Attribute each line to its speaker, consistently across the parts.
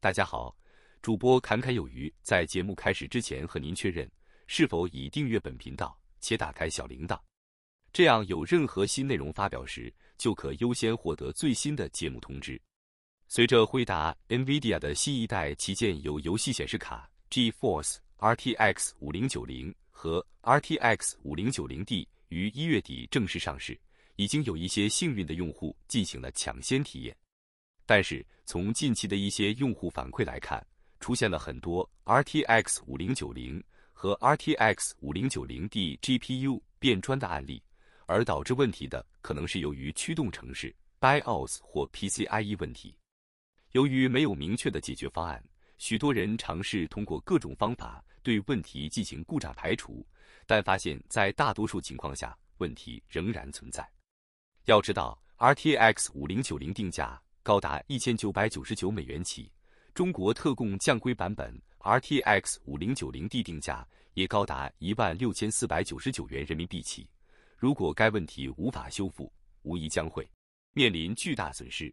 Speaker 1: 大家好，主播侃侃有余。在节目开始之前，和您确认是否已订阅本频道且打开小铃铛，这样有任何新内容发表时，就可优先获得最新的节目通知。随着惠达 NVIDIA 的新一代旗舰游戏显示卡 GeForce RTX 五零九零和 RTX 五零九零 D 于一月底正式上市，已经有一些幸运的用户进行了抢先体验。但是，从近期的一些用户反馈来看，出现了很多 RTX 五零九零和 RTX 五零九零 D GPU 变砖的案例，而导致问题的可能是由于驱动、城市 BIOS 或 PCIe 问题。由于没有明确的解决方案，许多人尝试通过各种方法对问题进行故障排除，但发现，在大多数情况下，问题仍然存在。要知道，RTX 五零九零定价。高达一千九百九十九美元起，中国特供降规版本 RTX 五零九零 D 定价也高达一万六千四百九十九元人民币起。如果该问题无法修复，无疑将会面临巨大损失。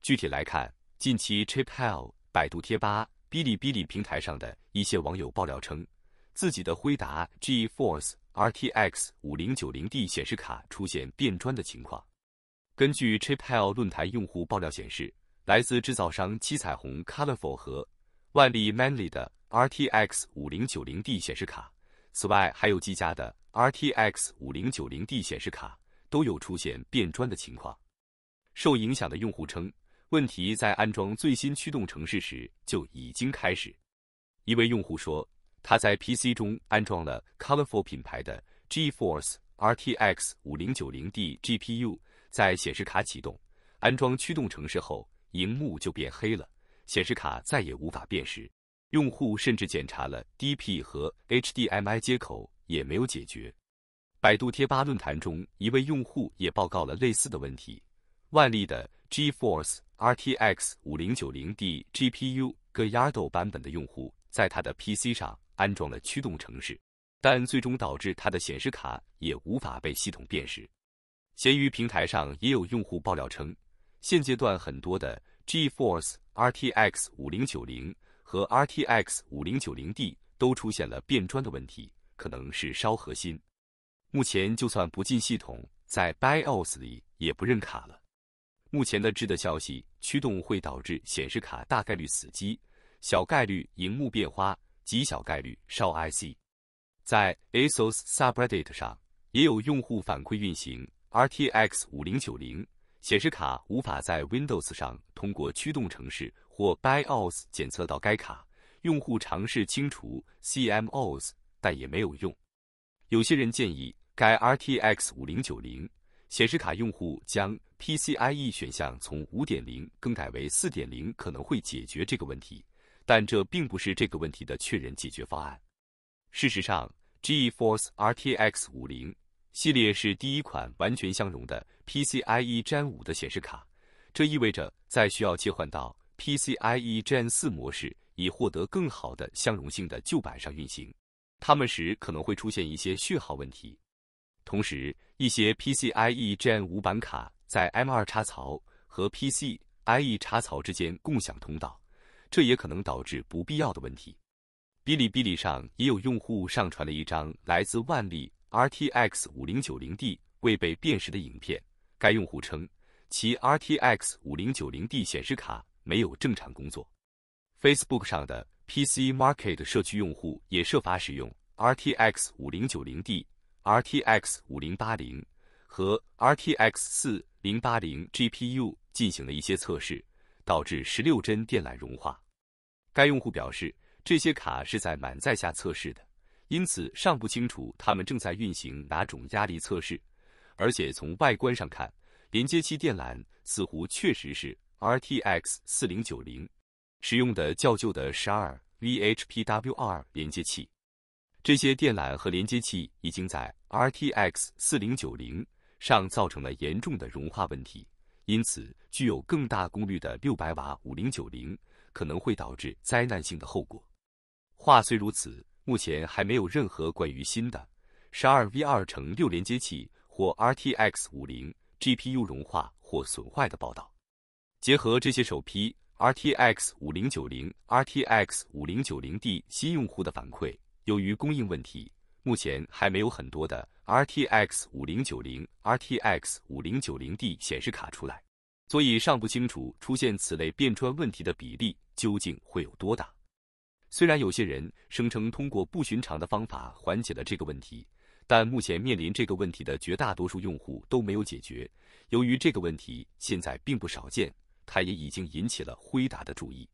Speaker 1: 具体来看，近期 Chipel 百度贴吧、哔哩哔哩平台上的一些网友爆料称，自己的辉达 GeForce RTX 五零九零 D 显示卡出现变砖的情况。根据 Chip h e l l 论坛用户爆料显示，来自制造商七彩虹 Colorful 和万利 m a n l y 的 RTX 5090D 显示卡，此外还有技嘉的 RTX 5090D 显示卡都有出现变砖的情况。受影响的用户称，问题在安装最新驱动程序时就已经开始。一位用户说，他在 PC 中安装了 Colorful 品牌的 GeForce RTX 5090D GPU。在显示卡启动安装驱动程式后，荧幕就变黑了，显示卡再也无法辨识。用户甚至检查了 D P 和 H D M I 接口，也没有解决。百度贴吧论坛中，一位用户也报告了类似的问题。万利的 G Force R T X 五零九零 D G P U Geardo 版本的用户，在他的 P C 上安装了驱动程式，但最终导致他的显示卡也无法被系统辨识。闲鱼平台上也有用户爆料称，现阶段很多的 GeForce RTX 5090和 RTX 5090D 都出现了变砖的问题，可能是烧核心。目前就算不进系统，在 BIOS 里也不认卡了。目前的知的消息，驱动会导致显示卡大概率死机，小概率荧幕变花，极小概率烧 IC。在 a s o s subreddit 上也有用户反馈运行。RTX 5090显示卡无法在 Windows 上通过驱动程式或 BIOS 检测到该卡。用户尝试清除 CMOS，但也没有用。有些人建议该 RTX 5090显示卡用户将 PCIe 选项从5.0更改为4.0，可能会解决这个问题，但这并不是这个问题的确认解决方案。事实上，GeForce RTX 50。系列是第一款完全相容的 PCIe Gen5 的显示卡，这意味着在需要切换到 PCIe Gen4 模式以获得更好的相容性的旧版上运行，它们时可能会出现一些序号问题。同时，一些 PCIe Gen5 版卡在 M2 插槽和 PCIe 插槽之间共享通道，这也可能导致不必要的问题。哔哩哔哩上也有用户上传了一张来自万利。RTX 5090D 未被辨识的影片，该用户称其 RTX 5090D 显示卡没有正常工作。Facebook 上的 PC Market 社区用户也设法使用 RTX 5090D、RTX 5080和 RTX 4080 GPU 进行了一些测试，导致十六针电缆融化。该用户表示，这些卡是在满载下测试的。因此，尚不清楚他们正在运行哪种压力测试，而且从外观上看，连接器电缆似乎确实是 RTX 4090使用的较旧的十二 VHPWR 连接器。这些电缆和连接器已经在 RTX 4090上造成了严重的融化问题，因此具有更大功率的六百瓦5090可能会导致灾难性的后果。话虽如此。目前还没有任何关于新的十二 V 二乘六连接器或 R T X 五零 G P U 融化或损坏的报道。结合这些首批 R T X 五零九零 R T X 五零九零 D 新用户的反馈，由于供应问题，目前还没有很多的 R T X 五零九零 R T X 五零九零 D 显示卡出来，所以尚不清楚出现此类变砖问题的比例究竟会有多大。虽然有些人声称通过不寻常的方法缓解了这个问题，但目前面临这个问题的绝大多数用户都没有解决。由于这个问题现在并不少见，它也已经引起了辉达的注意。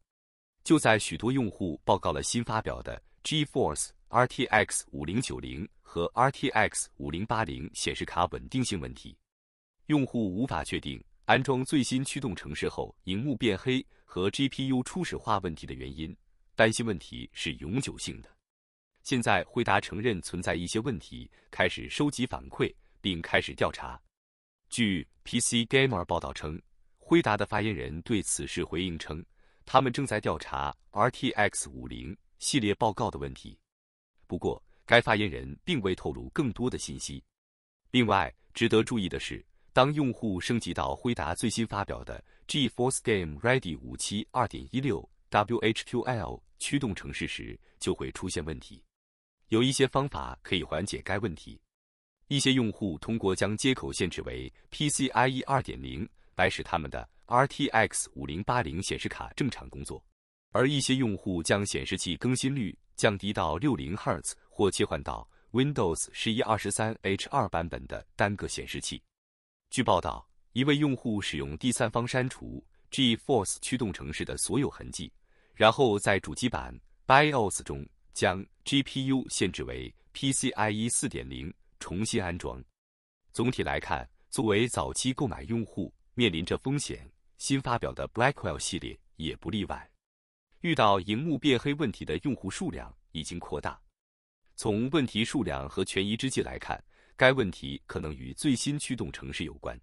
Speaker 1: 就在许多用户报告了新发表的 GeForce RTX 五零九零和 RTX 五零八零显示卡稳定性问题，用户无法确定安装最新驱动程式后荧幕变黑和 GPU 初始化问题的原因。担心问题是永久性的。现在，惠达承认存在一些问题，开始收集反馈并开始调查。据 PC Gamer 报道称，辉达的发言人对此事回应称，他们正在调查 RTX 50系列报告的问题。不过，该发言人并未透露更多的信息。另外，值得注意的是，当用户升级到辉达最新发表的 GeForce Game Ready 572.16。WHQL 驱动程序时就会出现问题。有一些方法可以缓解该问题。一些用户通过将接口限制为 PCIe 2.0来使他们的 RTX 5080显示卡正常工作，而一些用户将显示器更新率降低到 60Hz 或切换到 Windows 11 23H2 版本的单个显示器。据报道，一位用户使用第三方删除 GeForce 驱动程式的所有痕迹。然后在主机板 BIOS 中将 GPU 限制为 PCIe 4.0，重新安装。总体来看，作为早期购买用户面临着风险，新发表的 Blackwell 系列也不例外。遇到荧幕变黑问题的用户数量已经扩大。从问题数量和权宜之计来看，该问题可能与最新驱动程式有关。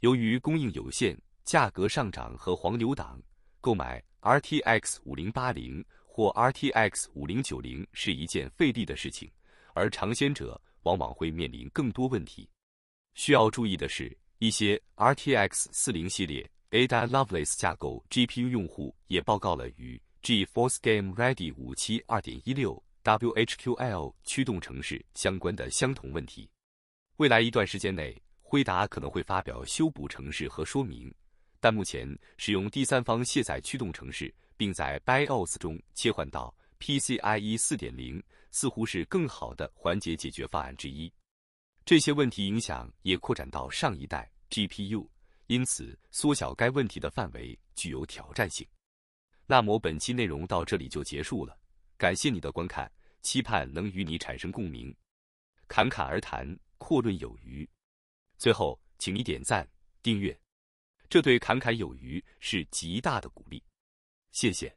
Speaker 1: 由于供应有限、价格上涨和黄牛党购买。RTX 5080或 RTX 5090是一件费力的事情，而尝鲜者往往会面临更多问题。需要注意的是，一些 RTX 40系列 Ada Lovelace 架构 GPU 用户也报告了与 GeForce Game Ready 572.16 WHQL 驱动程序相关的相同问题。未来一段时间内，辉达可能会发表修补程式和说明。但目前使用第三方卸载驱动程序，并在 BIOS 中切换到 PCIe 4.0，似乎是更好的缓解解决方案之一。这些问题影响也扩展到上一代 GPU，因此缩小该问题的范围具有挑战性。那么本期内容到这里就结束了，感谢你的观看，期盼能与你产生共鸣。侃侃而谈，阔论有余。最后，请你点赞、订阅。这对侃侃有余是极大的鼓励，谢谢。